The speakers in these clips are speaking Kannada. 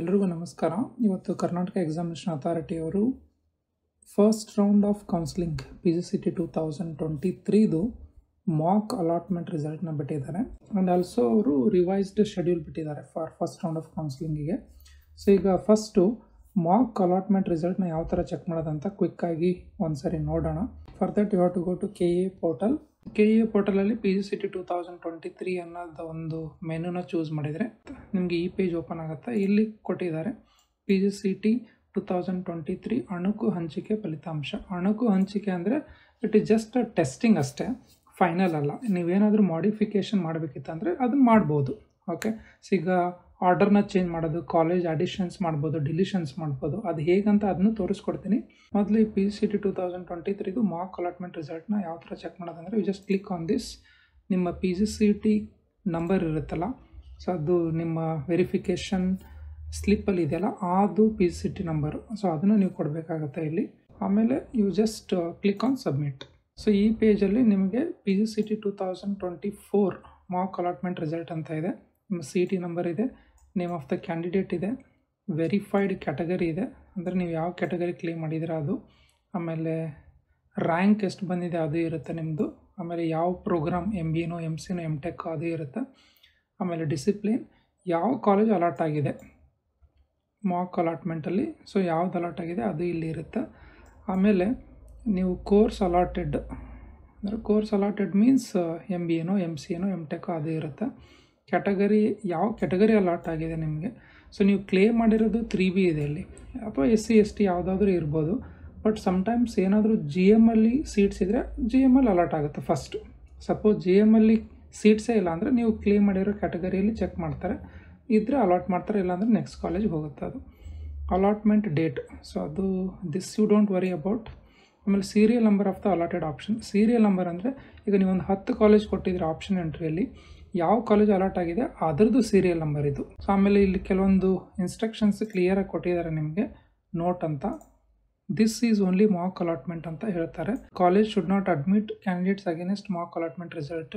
ಎಲ್ರಿಗೂ ನಮಸ್ಕಾರ ಇವತ್ತು ಕರ್ನಾಟಕ ಎಕ್ಸಾಮಿನೇಷನ್ ಅಥಾರಿಟಿಯವರು first round of counselling P G C T two thousand twenty ತ್ರೀದು ಮಾಕ್ ಅಲಾಟ್ಮೆಂಟ್ ರಿಸಲ್ಟ್ನ ಬಿಟ್ಟಿದ್ದಾರೆ ಆ್ಯಂಡ್ ಆಲ್ಸೋ ಅವರು ರಿವೈಸ್ಡ್ ಶೆಡ್ಯೂಲ್ ಬಿಟ್ಟಿದ್ದಾರೆ ಫಾರ್ ಫಸ್ಟ್ ರೌಂಡ್ ಆಫ್ ಕೌನ್ಸಿಲಿಂಗಿಗೆ ಸೊ ಈಗ ಫಸ್ಟು ಮಾಕ್ ಅಲಾಟ್ಮೆಂಟ್ ರಿಸಲ್ಟ್ನ ಯಾವ ಥರ ಚೆಕ್ ಮಾಡೋದಂತ ಕ್ವಿಕ್ಕಾಗಿ ಒಂದು ಸರಿ ನೋಡೋಣ for that you have to go to K A portal K A ಪೋರ್ಟಲಲ್ಲಿ P G C T two thousand twenty three ಅನ್ನೋದು ಒಂದು ಮೆನುನ ಚೂಸ್ ಮಾಡಿದರೆ ನಿಮಗೆ ಈ ಪೇಜ್ ಓಪನ್ ಆಗುತ್ತೆ ಇಲ್ಲಿ ಕೊಟ್ಟಿದ್ದಾರೆ P G C T two thousand twenty three ಅಣುಕು ಹಂಚಿಕೆ ಫಲಿತಾಂಶ ಅಣುಕು ಹಂಚಿಕೆ ಅಂದರೆ ಇಟ್ ಈಸ್ ಜಸ್ಟ್ ಟೆಸ್ಟಿಂಗ್ ಅಷ್ಟೇ ಫೈನಲ್ ಅಲ್ಲ ನೀವೇನಾದರೂ ಮಾಡಿಫಿಕೇಷನ್ ಮಾಡಬೇಕಿತ್ತಂದರೆ ಅದನ್ನು ಮಾಡ್ಬೋದು ಓಕೆ ಸೊ ಈಗ ಆರ್ಡರ್ನ ಚೇಂಜ್ ಮಾಡೋದು ಕಾಲೇಜ್ ಅಡಿಷನ್ಸ್ ಮಾಡ್ಬೋದು ಡಿಲಿಷನ್ಸ್ ಮಾಡ್ಬೋದು ಅದು ಹೇಗಂತ ಅದನ್ನು ತೋರಿಸ್ಕೊಡ್ತೀನಿ ಮೊದಲು ಈ P C T two thousand twenty ತ್ರೀದು ಮಾರ್ಕ್ ಅಲಾಟ್ಮೆಂಟ್ ರಿಸಲ್ಟ್ನ ಯಾವ ಥರ ಚೆಕ್ ಮಾಡೋದಂದರೆ you just click on this ನಿಮ್ಮ P G C T number ಇರುತ್ತಲ್ಲ ಸೊ ಅದು ನಿಮ್ಮ ವೆರಿಫಿಕೇಷನ್ ಸ್ಲಿಪ್ಪಲ್ಲಿ ಇದೆಯಲ್ಲ ಅದು P C T number so ಅದನ್ನು ನೀವು ಕೊಡಬೇಕಾಗತ್ತೆ ಇಲ್ಲಿ ಆಮೇಲೆ you just click on submit so ಈ ಪೇಜಲ್ಲಿ ನಿಮಗೆ P G C T two thousand twenty four mock allotment result ಅಂತ ಇದೆ ಸಿ ಟಿ ನಂಬರ್ ಇದೆ ನೇಮ್ ಆಫ್ ದ ಕ್ಯಾಂಡಿಡೇಟ್ ಇದೆ ವೆರಿಫೈಡ್ ಕ್ಯಾಟಗರಿ ಇದೆ ಅಂದರೆ ನೀವು ಯಾವ ಕ್ಯಾಟಗರಿ ಕ್ಲೇಮ್ ಮಾಡಿದಿರ ಅದು ಆಮೇಲೆ ರ್ಯಾಂಕ್ ಎಷ್ಟು ಬಂದಿದೆ ಅದು ಇರುತ್ತೆ ನಿಮ್ಮದು ಆಮೇಲೆ ಯಾವ ಪ್ರೋಗ್ರಾಮ್ ಎಮ್ ಬಿ ಎನೋ ಎಮ್ ಸಿನೋ ಎಮ್ ಟೆಕ್ ಅದು ಇರುತ್ತೆ ಆಮೇಲೆ ಡಿಸಿಪ್ಲಿನ್ ಯಾವ ಕಾಲೇಜ್ ಅಲಾಟ್ ಆಗಿದೆ ಮಾಕ್ ಅಲಾಟ್ಮೆಂಟಲ್ಲಿ ಸೊ ಯಾವ್ದು ಅಲಾಟ್ ಆಗಿದೆ ಅದು ಇಲ್ಲಿ ಇರುತ್ತೆ ಆಮೇಲೆ ನೀವು ಕೋರ್ಸ್ ಅಲಾಟೆಡ್ ಅಂದರೆ course allotted means M B ಎನೋ ಎಮ್ ಸಿ ಏನೋ ಎಮ್ ಟೆಕ್ ಅದು ಇರುತ್ತೆ ಕ್ಯಾಟಗರಿ ಯಾವ ಕ್ಯಾಟಗರಿ ಅಲಾಟ್ ಆಗಿದೆ ನಿಮಗೆ ಸೊ ನೀವು ಕ್ಲೇಮ್ ಮಾಡಿರೋದು ತ್ರೀ ಬಿ ಇದೆ ಇಲ್ಲಿ ಅಥವಾ ಎಸ್ ಸಿ ಎಸ್ ಟಿ ಯಾವುದಾದ್ರೂ ಇರ್ಬೋದು ಬಟ್ ಸಮ್ಟೈಮ್ಸ್ ಏನಾದರೂ ಜಿ ಎಮ್ಮಲ್ಲಿ ಸೀಟ್ಸ್ ಇದ್ದರೆ ಜಿ ಎಮ್ ಅಲ್ಲಿ ಅಲಾಟ್ ಆಗುತ್ತೆ ಫಸ್ಟ್ ಸಪೋಸ್ ಜಿ ಎಮ್ಮಲ್ಲಿ ಸೀಟ್ಸೇ ಇಲ್ಲ ಅಂದರೆ ನೀವು ಕ್ಲೇಮ್ ಮಾಡಿರೋ ಕ್ಯಾಟಗರಿಯಲ್ಲಿ ಚೆಕ್ ಮಾಡ್ತಾರೆ ಇದ್ದರೆ ಅಲಾಟ್ ಮಾಡ್ತಾರೆ ಇಲ್ಲಾಂದರೆ ನೆಕ್ಸ್ಟ್ ಕಾಲೇಜ್ ಹೋಗುತ್ತೆ ಅದು ಅಲಾಟ್ಮೆಂಟ್ ಡೇಟ್ ಸೊ ಅದು this you don't worry about ಆಮೇಲೆ serial number of the allotted option serial number ಅಂದರೆ ಈಗ ನೀವೊಂದು ಹತ್ತು ಕಾಲೇಜ್ ಕೊಟ್ಟಿದ್ರೆ ಆಪ್ಷನ್ ಎಂಟ್ರಿಯಲ್ಲಿ ಯಾವ ಕಾಲೇಜ್ ಅಲಾಟ್ ಆಗಿದೆ ಅದರದ್ದು ಸೀರಿಯಲ್ ನಂಬರ್ ಇದು ಸೊ ಆಮೇಲೆ ಇಲ್ಲಿ ಕೆಲವೊಂದು ಇನ್ಸ್ಟ್ರಕ್ಷನ್ಸ್ ಕ್ಲಿಯರ್ ಆಗಿ ಕೊಟ್ಟಿದ್ದಾರೆ ನಿಮಗೆ ನೋಟ್ ಅಂತ this is only mock allotment ಅಂತ ಹೇಳ್ತಾರೆ college should not admit candidates against mock allotment result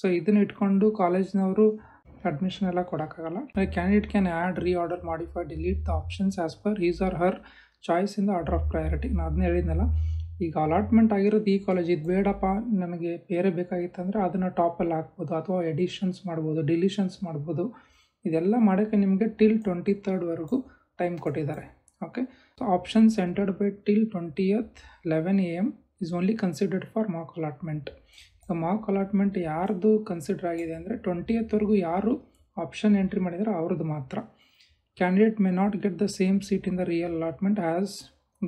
so ಇದನ್ನು ಇಟ್ಕೊಂಡು ಕಾಲೇಜ್ನವರು ಅಡ್ಮಿಷನ್ ಎಲ್ಲ ಕೊಡೋಕ್ಕಾಗಲ್ಲ candidate can add reorder modify delete the options as per his or her choice in the order of priority ನಾನು ಅದನ್ನ ಹೇಳಿದ್ನಲ್ಲ ಈಗ ಅಲಾಟ್ಮೆಂಟ್ ಆಗಿರೋದು ಈ ಕಾಲೇಜ್ ಇದು ಬೇಡಪ್ಪ ನನಗೆ ಬೇರೆ ಬೇಕಾಗಿತ್ತಂದರೆ ಅದನ್ನು ಟಾಪಲ್ಲಿ ಹಾಕ್ಬೋದು ಅಥವಾ ಎಡಿಷನ್ಸ್ ಮಾಡ್ಬೋದು ಡಿಲಿಷನ್ಸ್ ಮಾಡ್ಬೋದು ಇದೆಲ್ಲ ಮಾಡೋಕ್ಕೆ ನಿಮಗೆ ಟಿಲ್ ಟ್ವೆಂಟಿ ತರ್ಡ್ವರೆಗೂ ಟೈಮ್ ಕೊಟ್ಟಿದ್ದಾರೆ okay so options entered by till twentieth eleven A M is only considered for mock allotment ಈಗ ಮಾಕ್ ಅಲಾಟ್ಮೆಂಟ್ ಯಾರ್ದು ಕನ್ಸಿಡರ್ ಆಗಿದೆ ಅಂದರೆ ಟ್ವೆಂಟಿಯತ್ವರೆಗೂ ಯಾರು ಆಪ್ಷನ್ ಎಂಟ್ರಿ ಮಾಡಿದರೆ ಅವ್ರದ್ದು ಮಾತ್ರ candidate may not get the same seat in the real allotment as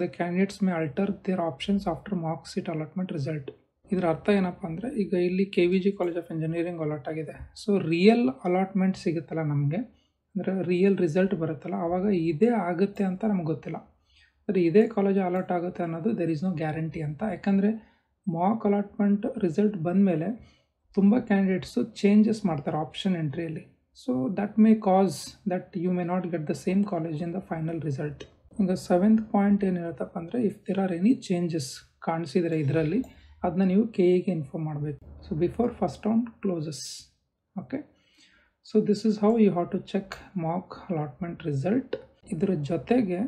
the candidates may alter their options after mock seat allotment result ಇದರ ಅರ್ಥ ಏನಪ್ಪ ಅಂದರೆ ಈಗ ಇಲ್ಲಿ K V G college of engineering allot ಆಗಿದೆ ಸೊ ರಿಯಲ್ ಅಲಾಟ್ಮೆಂಟ್ ಸಿಗುತ್ತಲ್ಲ ನಮಗೆ ಅಂದರೆ ರಿಯಲ್ ರಿಸಲ್ಟ್ ಬರುತ್ತಲ್ಲ ಆವಾಗ ಇದೇ ಆಗುತ್ತೆ ಅಂತ ನಮ್ಗೆ ಗೊತ್ತಿಲ್ಲ ಅಂದರೆ ಇದೇ ಕಾಲೇಜ್ ಅಲಾಟ್ ಆಗುತ್ತೆ ಅನ್ನೋದು ದೆರ್ ಇಸ್ ನೋ ಗ್ಯಾರಂಟಿ ಅಂತ ಯಾಕಂದರೆ ಮಾಕ್ ಅಲಾಟ್ಮೆಂಟ್ ರಿಸಲ್ಟ್ ಬಂದಮೇಲೆ ತುಂಬ ಕ್ಯಾಂಡಿಡೇಟ್ಸು ಚೇಂಜಸ್ ಮಾಡ್ತಾರೆ ಆಪ್ಷನ್ ಎಂಟ್ರಿಯಲ್ಲಿ so that may cause that you may not get the same college in the final result ಒಂದು ಸೆವೆಂತ್ ಪಾಯಿಂಟ್ ಏನು ಹೇಳ್ತಪ್ಪ ಅಂದರೆ if there are any changes ಕಾಣಿಸಿದರೆ ಇದರಲ್ಲಿ ಅದನ್ನ ನೀವು ಕೆ ಎಗೆ ಇನ್ಫಾರ್ಮ್ ಮಾಡಬೇಕು so before first round closes okay so this is how you have to check mock allotment result ಇದರ ಜೊತೆಗೆ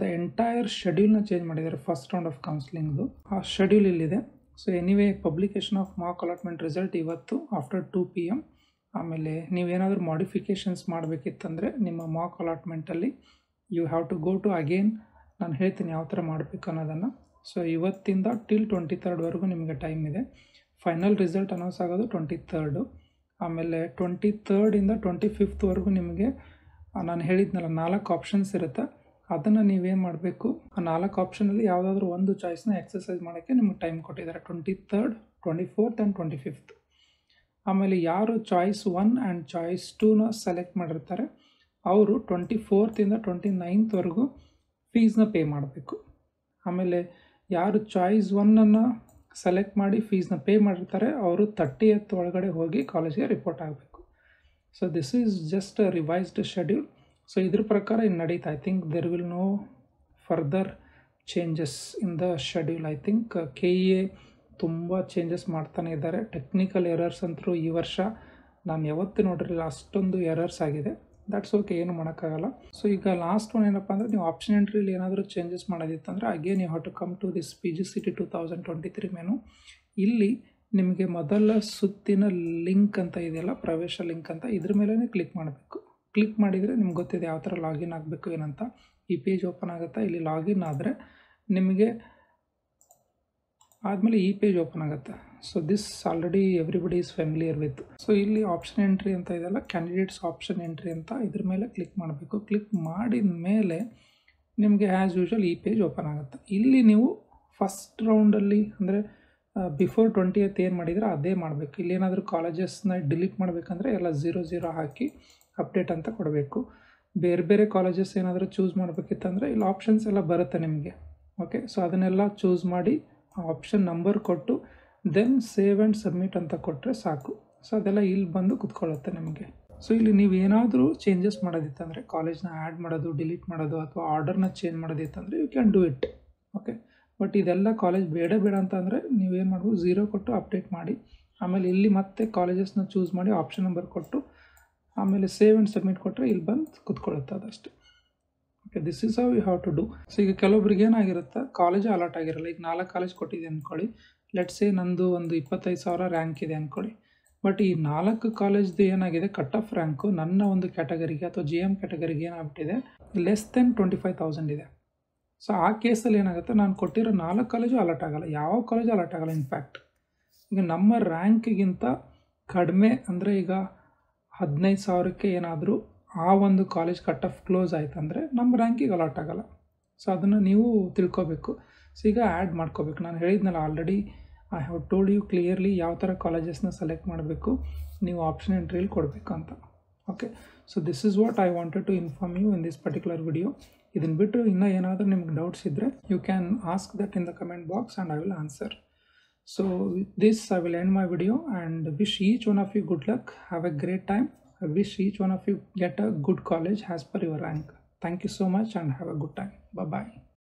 ದ ಎಂಟೈರ್ ಶೆಡ್ಯೂಲ್ನ ಚೇಂಜ್ ಮಾಡಿದ್ದಾರೆ ಫಸ್ಟ್ ರೌಂಡ್ ಆಫ್ ಕೌನ್ಸಿಲಿಂಗ್ದು ಆ ಶೆಡ್ಯೂಲ್ ಇಲ್ಲಿದೆ so anyway publication of mock allotment result ಇವತ್ತು ಆಫ್ಟರ್ ಟು ಪಿ ಎಮ್ ಆಮೇಲೆ ನೀವೇನಾದರೂ ಮಾಡಿಫಿಕೇಶನ್ಸ್ ಮಾಡಬೇಕಿತ್ತಂದರೆ ನಿಮ್ಮ ಮಾಕ್ ಅಲಾಟ್ಮೆಂಟಲ್ಲಿ you have to go to again ನಾನು ಹೇಳ್ತೀನಿ ಯಾವ ಥರ ಮಾಡಬೇಕು ಅನ್ನೋದನ್ನು ಸೊ ಇವತ್ತಿಂದ ಟಿಲ್ ಟ್ವೆಂಟಿ ತರ್ಡ್ವರೆಗೂ ನಿಮಗೆ ಟೈಮ್ ಇದೆ ಫೈನಲ್ ರಿಸಲ್ಟ್ ಅನೌನ್ಸ್ ಆಗೋದು ಟ್ವೆಂಟಿ ತರ್ಡು ಆಮೇಲೆ ಟ್ವೆಂಟಿ ತರ್ಡಿಂದ ಟ್ವೆಂಟಿ ಫಿಫ್ತ್ವರೆಗೂ ನಿಮಗೆ ನಾನು ಹೇಳಿದ್ನಲ್ಲ ನಾಲ್ಕು ಆಪ್ಷನ್ಸ್ ಇರುತ್ತೆ ಅದನ್ನು ನೀವೇನು ಮಾಡಬೇಕು ಆ ನಾಲ್ಕು ಆಪ್ಷನಲ್ಲಿ ಯಾವುದಾದ್ರೂ ಒಂದು ಚಾಯ್ಸ್ನ ಎಕ್ಸಸೈಸ್ ಮಾಡೋಕ್ಕೆ ನಿಮಗೆ ಟೈಮ್ ಕೊಟ್ಟಿದ್ದಾರೆ twenty third twenty fourth and twenty fifth ಆಮೇಲೆ ಯಾರು ಚಾಯ್ಸ್ ಒನ್ ಆ್ಯಂಡ್ ಚಾಯ್ಸ್ ಟೂನ ಸೆಲೆಕ್ಟ್ ಮಾಡಿರ್ತಾರೆ ಅವರು ಟ್ವೆಂಟಿ ಫೋರ್ತಿಂದ ಟ್ವೆಂಟಿ ನೈನ್ತ್ವರೆಗೂ ಫೀಸ್ನ ಪೇ ಮಾಡಬೇಕು ಆಮೇಲೆ ಯಾರು ಚಾಯ್ಸ್ ಒನ್ನನ್ನು ಸೆಲೆಕ್ಟ್ ಮಾಡಿ ಫೀಸ್ನ ಪೇ ಮಾಡಿರ್ತಾರೆ ಅವರು ತರ್ಟಿ ಎತ್ ಒಳಗಡೆ ಹೋಗಿ ಕಾಲೇಜಿಗೆ ರಿಪೋರ್ಟ್ ಆಗಬೇಕು so this is just revised schedule so ಇದ್ರ ಪ್ರಕಾರ ಇನ್ನು ನಡೀತಾ I think there will no further changes in the schedule I think K E A ತುಂಬ ಚೇಂಜಸ್ ಮಾಡ್ತಾನೆ ಇದ್ದಾರೆ ಟೆಕ್ನಿಕಲ್ ಎರರ್ಸ್ ಅಂತರೂ ಈ ವರ್ಷ ನಾನು ಯಾವತ್ತೂ ನೋಡಿರಲಿಲ್ಲ ಅಷ್ಟೊಂದು ಎರರ್ಸ್ ಆಗಿದೆ ದಟ್ಸ್ ಓಕೆ ಏನು ಮಾಡೋಕ್ಕಾಗಲ್ಲ ಸೊ ಈಗ ಲಾಸ್ಟ್ ಒನ್ ಏನಪ್ಪ ಅಂದರೆ ನೀವು ಆಪ್ಷನ್ ಎಂಟ್ರಿಲಿ ಏನಾದರೂ ಚೇಂಜಸ್ ಮಾಡೋದಿತ್ತಂದರೆ again you have to come to this P G C E T two thousand twenty three menu ಇಲ್ಲಿ ನಿಮಗೆ ಮೊದಲ ಸುತ್ತಿನ ಲಿಂಕ್ ಅಂತ ಇದೆಯಲ್ಲ ಪ್ರವೇಶ ಲಿಂಕ್ ಅಂತ ಇದ್ರ ಮೇಲೇ ಕ್ಲಿಕ್ ಮಾಡಬೇಕು ಕ್ಲಿಕ್ ಮಾಡಿದರೆ ನಿಮ್ಗೆ ಗೊತ್ತಿದೆ ಯಾವ ಥರ ಲಾಗಿನ್ ಆಗಬೇಕು ಏನಂತ ಈ ಪೇಜ್ ಓಪನ್ ಆಗುತ್ತಾ ಇಲ್ಲಿ ಲಾಗಿನ್ ಆದರೆ ನಿಮಗೆ ಆದಮೇಲೆ ಈ ಪೇಜ್ ಓಪನ್ ಆಗುತ್ತೆ so this already everybody is familiar with so ಇಲ್ಲಿ ಆಪ್ಷನ್ ಎಂಟ್ರಿ ಅಂತ ಇದೆಲ್ಲ ಕ್ಯಾಂಡಿಡೇಟ್ಸ್ ಆಪ್ಷನ್ ಎಂಟ್ರಿ ಅಂತ ಇದ್ರ ಮೇಲೆ ಕ್ಲಿಕ್ ಮಾಡಬೇಕು ಕ್ಲಿಕ್ ಮಾಡಿದ ಮೇಲೆ ನಿಮಗೆ ಆ್ಯಸ್ ಯೂಶ್ವಲ್ ಈ ಪೇಜ್ ಓಪನ್ ಆಗುತ್ತೆ ಇಲ್ಲಿ ನೀವು ಫಸ್ಟ್ ರೌಂಡಲ್ಲಿ ಅಂದರೆ ಬಿಫೋರ್ ಟ್ವೆಂಟಿ ಏತ್ ಏನು ಮಾಡಿದರೆ ಅದೇ ಮಾಡಬೇಕು ಇಲ್ಲೇನಾದರೂ ಕಾಲೇಜಸ್ನ ಡಿಲೀಟ್ ಮಾಡಬೇಕಂದ್ರೆ ಎಲ್ಲ ಝೀರೋ ಝೀರೋ ಹಾಕಿ ಅಪ್ಡೇಟ್ ಅಂತ ಕೊಡಬೇಕು ಬೇರೆ ಬೇರೆ ಕಾಲೇಜಸ್ ಏನಾದರೂ ಚೂಸ್ ಮಾಡಬೇಕಿತ್ತಂದರೆ ಇಲ್ಲಿ ಆಪ್ಷನ್ಸ್ ಎಲ್ಲ ಬರುತ್ತೆ ನಿಮಗೆ ಓಕೆ ಸೊ ಅದನ್ನೆಲ್ಲ ಚೂಸ್ ಮಾಡಿ ಆಪ್ಷನ್ ನಂಬರ್ ಕೊಟ್ಟು ದೆನ್ ಸೇವ್ ಆ್ಯಂಡ್ ಸಬ್ಮಿಟ್ ಅಂತ ಕೊಟ್ಟರೆ ಸಾಕು ಸೊ ಅದೆಲ್ಲ ಇಲ್ಲಿ ಬಂದು ಕುತ್ಕೊಳ್ಳುತ್ತೆ ನಿಮಗೆ ಸೊ ಇಲ್ಲಿ ನೀವು ಏನಾದರೂ ಚೇಂಜಸ್ ಮಾಡೋದಿತ್ತಂದರೆ ಕಾಲೇಜ್ನ ಆ್ಯಡ್ ಮಾಡೋದು ಡಿಲೀಟ್ ಮಾಡೋದು ಅಥವಾ ಆರ್ಡರ್ನ ಚೇಂಜ್ ಮಾಡೋದಿತ್ತಂದರೆ you can do it okay but ಇದೆಲ್ಲ ಕಾಲೇಜ್ ಬೇಡ ಬೇಡ ಅಂದರೆ ನೀವೇನು ಮಾಡ್ಬೋದು ಝೀರೋ ಕೊಟ್ಟು ಅಪ್ಡೇಟ್ ಮಾಡಿ ಆಮೇಲೆ ಇಲ್ಲಿ ಮತ್ತೆ ಕಾಲೇಜಸ್ನ ಚೂಸ್ ಮಾಡಿ ಆಪ್ಷನ್ ನಂಬರ್ ಕೊಟ್ಟು ಆಮೇಲೆ ಸೇವ್ ಆ್ಯಂಡ್ ಸಬ್ಮಿಟ್ ಕೊಟ್ಟರೆ ಇಲ್ಲಿ ಬಂದು ಕುತ್ಕೊಳ್ಳುತ್ತೆ ಅದಷ್ಟೇ okay this is how you have to do so ಈಗ ಕೆಲವೊಬ್ರಿಗೆ ಏನಾಗಿರುತ್ತೆ ಕಾಲೇಜೇ ಅಲರ್ಟ್ ಆಗಿರಲ್ಲ ಈಗ ನಾಲ್ಕು ಕಾಲೇಜ್ ಕೊಟ್ಟಿದ್ದೆ ಅಂದ್ಕೊಳ್ಳಿ ಸೇ ನಂದು ಒಂದು ಇಪ್ಪತ್ತೈದು ಸಾವಿರ ರ್ಯಾಂಕ್ ಇದೆ ಅಂದ್ಕೊಳ್ಳಿ ಬಟ್ ಈ ನಾಲ್ಕು ಕಾಲೇಜ್ದು ಏನಾಗಿದೆ ಕಟ್ ಆಫ್ ರ್ಯಾಂಕು ನನ್ನ ಒಂದು ಕ್ಯಾಟಗರಿಗೆ ಅಥವಾ ಜಿ ಎಮ್ ಕ್ಯಾಟಗರಿಗೆ ಏನಾಗ್ಬಿಟ್ಟಿದೆ less than twenty five thousand ಇದೆ ಸೊ ಆ ಕೇಸಲ್ಲಿ ಏನಾಗುತ್ತೆ ನಾನು ಕೊಟ್ಟಿರೋ ನಾಲ್ಕು ಕಾಲೇಜು ಅಲರ್ಟ್ ಆಗೋಲ್ಲ ಯಾವ ಕಾಲೇಜು ಅಲರ್ಟ್ ಆಗೋಲ್ಲ ಇನ್ಫ್ಯಾಕ್ಟ್ ಈಗ ನಮ್ಮ ರ್ಯಾಂಕ್ಗಿಂತ ಕಡಿಮೆ ಅಂದರೆ ಈಗ ಹದಿನೈದು ಸಾವಿರಕ್ಕೆ ಏನಾದರೂ ಆ ಒಂದು ಕಾಲೇಜ್ ಕಟ್ ಆಫ್ ಕ್ಲೋಸ್ ಆಯ್ತು ಅಂದರೆ ನಮ್ಮ ರ್ಯಾಂಕಿಗೆ ಅಲರ್ಟ್ ಆಗೋಲ್ಲ ಸೊ ಅದನ್ನು ನೀವು ತಿಳ್ಕೋಬೇಕು ಸೊ ಈಗ ಆ್ಯಡ್ ಮಾಡ್ಕೋಬೇಕು ನಾನು ಹೇಳಿದ್ನಲ್ಲ already I have told you clearly ಯಾವ ಥರ ಕಾಲೇಜಸ್ನ ಸೆಲೆಕ್ಟ್ ಮಾಡಬೇಕು ನೀವು ಆಪ್ಷನ್ ಎಂಟ್ರಿಯಲ್ಲಿ ಕೊಡಬೇಕು ಅಂತ okay so this is what I wanted to inform you in this particular video ಇದನ್ನು ಬಿಟ್ಟು ಇನ್ನೂ ಏನಾದರೂ ನಿಮ್ಗೆ ಡೌಟ್ಸ್ ಇದ್ದರೆ you can ask that in the comment box and I will answer so this I will end my video and wish each one of you good luck have a great time I wish each one of you get a good college as per your rank thank you so much and have a good time bye